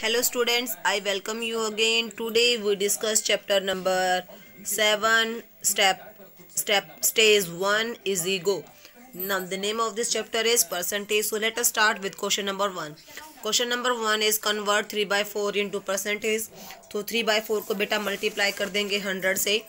hello students I welcome you again today we discuss chapter number seven step step stage one is ego now the name of this chapter is percentage so let us start with question number one question number one is convert three by four into percentage तो three by four को बेटा multiply कर देंगे hundred से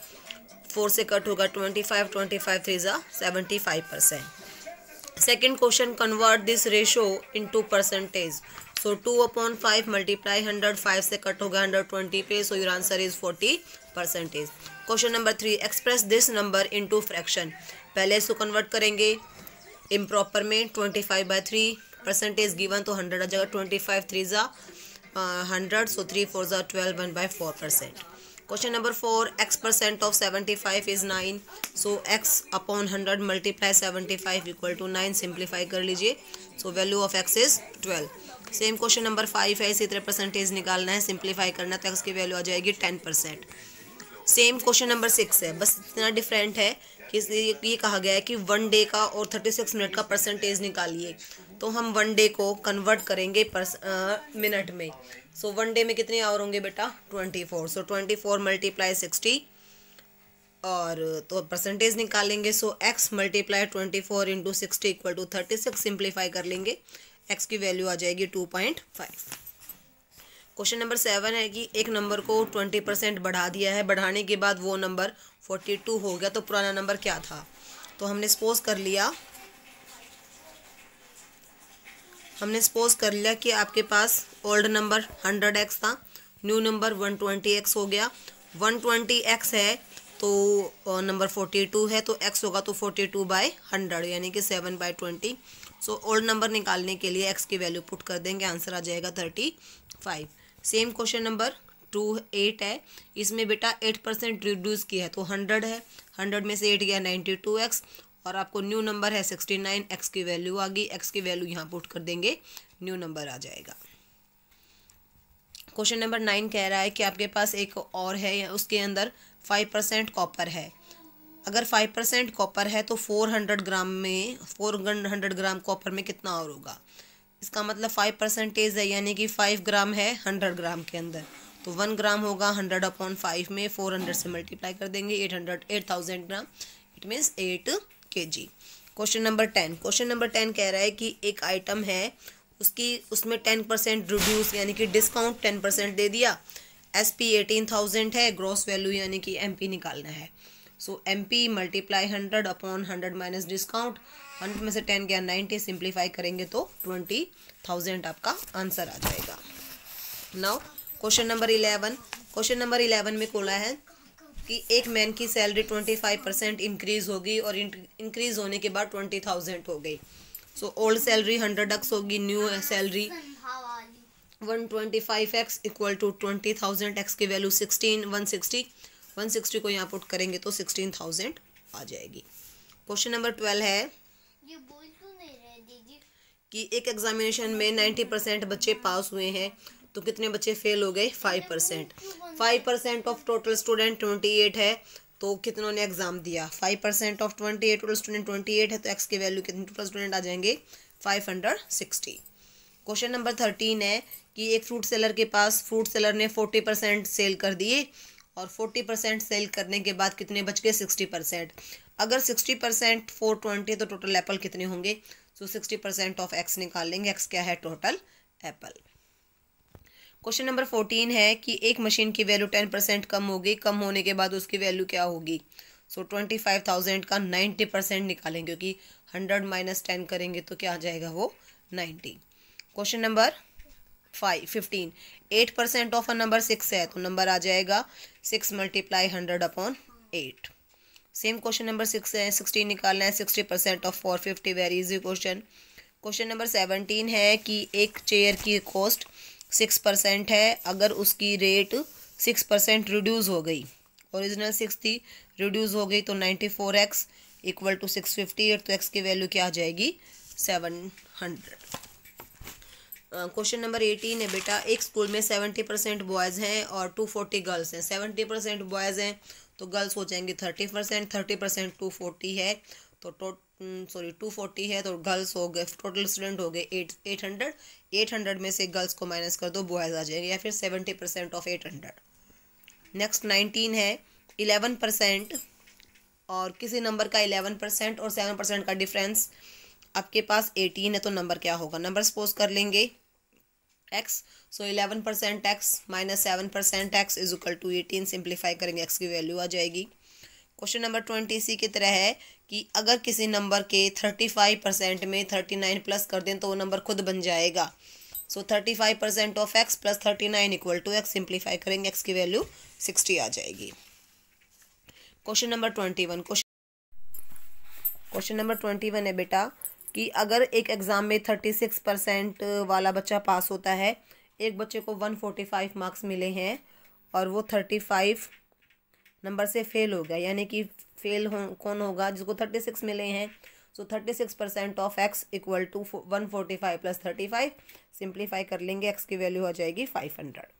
four से cut होगा twenty five twenty five three जा seventy five percent second question convert this ratio into percentage so two upon five multiply hundred five से कट हो गया हंड्रेड ट्वेंटी पे so your answer is forty percentage question number three express this number to fraction पहले इसको convert करेंगे improper में twenty five by three percentage given तो hundred आ जाएगा ट्वेंटी फाइव थ्री ज़ा हंड्रेड सो थ्री फोर ज़ा twelve one by four percent question number four X percent of seventy five is nine so X upon hundred multiply seventy five equal to nine simplify कर लीजिए so value of X is twelve same question number five है इसी तरह percentage निकालना है simplify करना तो उसकी वैल्यू आ जाएगी ten percent same question number six है बस इतना डिफरेंट है कि ये कहा गया है कि वन डे का और थर्टी सिक्स मिनट का परसेंटेज निकालिए तो हम वन डे को कन्वर्ट करेंगे मिनट में सो वन डे में कितने आवर होंगे बेटा twenty four so twenty four multiply sixty और तो परसेंटेज निकालेंगे so X multiply twenty four into sixty equal to thirty six simplify कर लेंगे एक्स की वैल्यू आ जाएगी two point five question number seven है कि एक नंबर को ट्वेंटी परसेंट बढ़ा दिया है बढ़ाने के बाद वो नंबर फोर्टी टू हो गया तो पुराना नंबर क्या था तो हमने सपोज कर लिया हमने सपोज कर लिया कि आपके पास ओल्ड नंबर हंड्रेड एक्स था new number one twenty X हो गया वन ट्वेंटी एक्स है तो नंबर फोर्टी टू है तो एक्स होगा तो फोर्टी टू बाई हंड्रेड यानी कि seven by twenty so old number निकालने के लिए एक्स की वैल्यू पुट कर देंगे आंसर आ जाएगा thirty five same question number two eight है इसमें बेटा एट परसेंट रिड्यूस किया है तो हंड्रेड है हंड्रेड में से एट गया नाइन्टी टू एक्स और आपको न्यू नंबर है सिक्सटी नाइन एक्स की वैल्यू आ गई एक्स की वैल्यू यहाँ पुट कर देंगे न्यू नंबर आ जाएगा क्वेश्चन नंबर नाइन कह रहा है कि आपके पास एक और है उसके अंदर फाइव परसेंट कॉपर है अगर फाइव परसेंट कॉपर है तो फोर हंड्रेड ग्राम में फोर हंड्रेड ग्राम कॉपर में कितना और होगा इसका मतलब फाइव परसेंटेज है यानी कि फाइव ग्राम है हंड्रेड ग्राम के अंदर तो वन ग्राम होगा हंड्रेड अपॉन फाइव में फोर हंड्रेड से मल्टीप्लाई कर देंगे eight hundred eight thousand gram it means eight K G question number ten question number ten कह रहा है कि एक आइटम है उसकी उसमें टेन परसेंट रिड्यूस यानी कि डिस्काउंट टेन परसेंट दे दिया एस पी एटीन थाउजेंड है ग्रॉस वैल्यू यानी कि एम पी निकालना है so M P multiply hundred upon hundred minus discount hundred में से टेन गया नाइन्टी सिंप्लीफाई करेंगे तो ट्वेंटी थाउजेंड आपका आंसर आ जाएगा now question number eleven question number eleven में कोला है कि एक मैन की salary twenty five percent increase होगी और इंक्रीज़ होने के बाद ट्वेंटी थाउजेंड हो गई so old salary hundred X होगी new salary one twenty five X equal to twenty thousand X की value sixteen one sixty one sixty को यहाँ पुट करेंगे तो सिक्सटीन थाउजेंड आ जाएगी क्वेश्चन नंबर ट्वेल्व है कि एक एग्जामिनेशन में नाइन्टी परसेंट बच्चे पास हुए हैं तो कितने बच्चे फेल हो गए five percent five percent of total student twenty eight है तो कितनों ने एग्ज़ाम दिया five percent of twenty eight total student twenty eight है तो एक्स के वैल्यू कितने टोटल स्टूडेंट आ जाएंगे five hundred sixty question number thirteen है कि एक फ्रूट सेलर के पास फ्रूट सेलर ने फोर्टी परसेंट सेल कर दिए और फोर्टी परसेंट सेल करने के बाद कितने बच गए सिक्सटी परसेंट अगर सिक्सटी परसेंट फोर ट्वेंटी तो टोटल एप्पल कितने होंगे so sixty percent of X निकाल लेंगे एक्स क्या है total apple question number fourteen है कि एक मशीन की वैल्यू टेन परसेंट कम होगी कम होने के बाद उसकी वैल्यू क्या होगी सो ट्वेंटी फाइव थाउजेंड का नाइन्टी परसेंट निकालेंगे क्योंकि हंड्रेड माइनस टेन करेंगे तो क्या आ जाएगा वो ninety question number five fifteen eight percent of a number six है तो नंबर आ जाएगा six multiply hundred upon eight same question number six है सिक्सटीन निकालना है sixty percent of four fifty very easy question question number seventeen है कि एक चेयर की कॉस्ट सिक्स परसेंट है अगर उसकी रेट सिक्स परसेंट रिड्यूज़ हो गई ओरिजिनल सिक्स थी रिड्यूज़ हो गई तो ninety four X equal to six fifty eight तो एक्स की वैल्यू क्या आ जाएगी seven hundred question number eighteen है बेटा एक स्कूल में सेवेंटी परसेंट बॉयज़ हैं और टू फोर्टी गर्ल्स हैं सेवेंटी परसेंट बॉयज़ हैं तो गर्ल्स हो जाएंगे thirty percent thirty percent two forty है तो सॉरी टू फोर्टी है तो गर्ल्स हो गए टोटल स्टूडेंट हो गए eight eight hundred eight hundred में से गर्ल्स को माइनस कर दो बॉयज़ आ जाएंगे या फिर seventy percent of eight hundred next nineteen है इलेवन परसेंट और किसी नंबर का इलेवन परसेंट और सेवन परसेंट का डिफरेंस आपके पास एटीन है तो नंबर क्या होगा नंबर सपोज कर लेंगे X so eleven percent X minus seven percent X is equal to eighteen simplify करेंगे एक्स की वैल्यू आ जाएगी क्वेश्चन नंबर ट्वेंटी इसी की तरह है कि अगर किसी नंबर के थर्टी फाइव परसेंट में थर्टी नाइन प्लस कर दें तो वो नंबर खुद बन जाएगा so thirty five percent of X plus thirty nine equal to X simplify करेंगे एक्स की वैल्यू सिक्सटी आ जाएगी question number twenty one question question number twenty one है बेटा कि अगर एक एग्ज़ाम में थर्टी सिक्स परसेंट वाला बच्चा पास होता है एक बच्चे को वन फोर्टी फाइव मार्क्स मिले हैं और वो थर्टी फाइव नंबर से फेल हो गया यानी कि फेल हो कौन होगा जिसको थर्टी सिक्स मिले हैं so thirty six percent of X equal to one forty five plus thirty five simplify कर लेंगे एक्स की वैल्यू आ जाएगी five hundred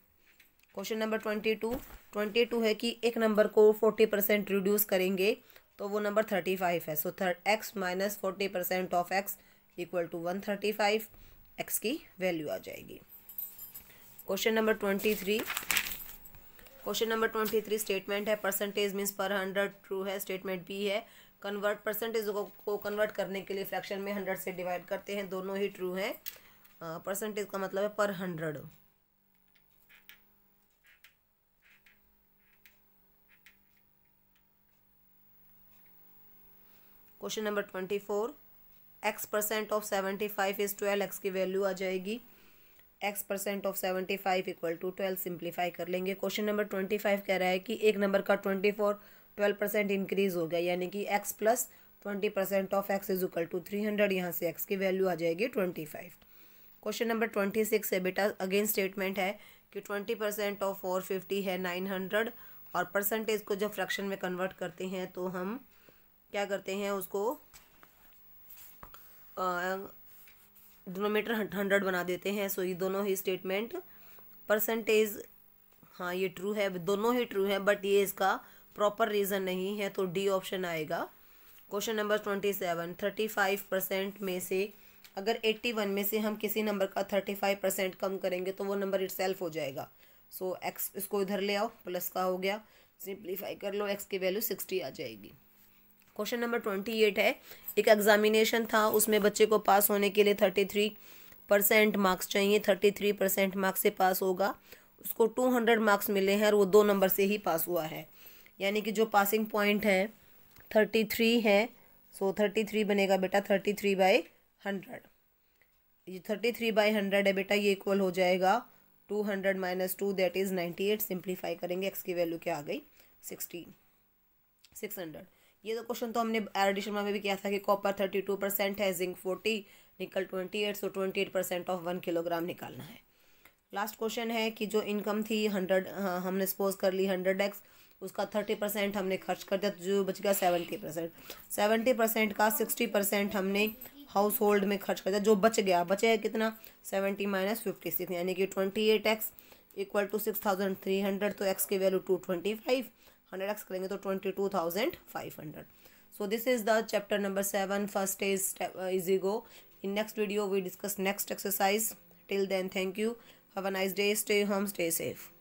question number twenty two twenty two है कि एक नंबर को फोर्टी परसेंट रिड्यूस करेंगे तो वो नंबर थर्टी फाइव है so third X minus forty percent of X equal to one thirty five X की वैल्यू आ जाएगी question number twenty three question number twenty three statement है percentage means per hundred true है statement B है convert percentage को convert करने के लिए फ्रैक्शन में हंड्रेड से डिवाइड करते हैं दोनों ही ट्रू हैं परसेंटेज का मतलब है per hundred question number twenty four X percent of seventy five is twelve X की वैल्यू आ जाएगी X percent of seventy five equal to twelve simplify कर लेंगे क्वेश्चन नंबर ट्वेंटी फाइव कह रहा है कि एक नंबर का twenty four twelve percent increase हो गया यानी कि x plus twenty percent of x is equal to three hundred यहाँ से एक्स की वैल्यू आ जाएगी twenty five question number twenty six है बेटा अगेन स्टेटमेंट है कि twenty percent of four fifty है नाइन हंड्रेड और परसेंटेज को जब फ्रैक्शन में कन्वर्ट करते हैं तो हम क्या करते हैं उसको डिनोमीटर हंड्रेड बना देते हैं सो ये दोनों ही स्टेटमेंट परसेंटेज हाँ ये ट्रू है दोनों ही ट्रू है बट ये इसका प्रॉपर रीज़न नहीं है तो डी ऑप्शन आएगा question number twenty seven thirty five percent में से अगर एट्टी वन में से हम किसी नंबर का थर्टी फाइव परसेंट कम करेंगे तो वो नंबर इट हो जाएगा सो so, एक्स इसको इधर ले आओ प्लस का हो गया सिंप्लीफाई कर लो एक्स की वैल्यू सिक्सटी आ जाएगी क्वेश्चन नंबर ट्वेंटी एट है एक एग्जामिनेशन था उसमें बच्चे को पास होने के लिए थर्टी थ्री परसेंट मार्क्स चाहिए थर्टी थ्री परसेंट मार्क्स से पास होगा उसको टू हंड्रेड मार्क्स मिले हैं और वो दो नंबर से ही पास हुआ है यानी कि जो पासिंग पॉइंट है थर्टी थ्री है सो थर्टी थ्री बनेगा बेटा थर्टी थ्री बाई हंड्रेड ये थर्टी थ्री बाई हंड्रेड है बेटा ये इक्वल हो जाएगा two hundred minus two that is ninety eight simplify करेंगे एक्स की वैल्यू क्या आ गई सिक्सटीन सिक्स हंड्रेड ये तो क्वेश्चन तो हमने आर डी शर्मा में भी किया था कि कॉपर थर्टी टू परसेंट है zinc forty nickel twenty eight so twenty eight percent of one kilogram निकालना है लास्ट क्वेश्चन है कि जो इनकम थी हंड्रेड हमने सपोज कर ली हंड्रेड एक्स उसका थर्टी परसेंट हमने खर्च कर दिया तो जो बच गया सेवेंटी परसेंट सेवेंटी परसेंट का सिक्सटी परसेंट हमने हाउस होल्ड में खर्च कर दिया जो बच गया बचे कितना सेवेंटी माइनस फिफ्टी सिक्स यानी कि twenty eight x equal to six thousand three hundred तो एक्स की value two twenty five hundred x करेंगे तो twenty two thousand five hundred so this is the chapter number seven first is is go in next video we discuss next exercise till then thank you have a nice day stay home stay safe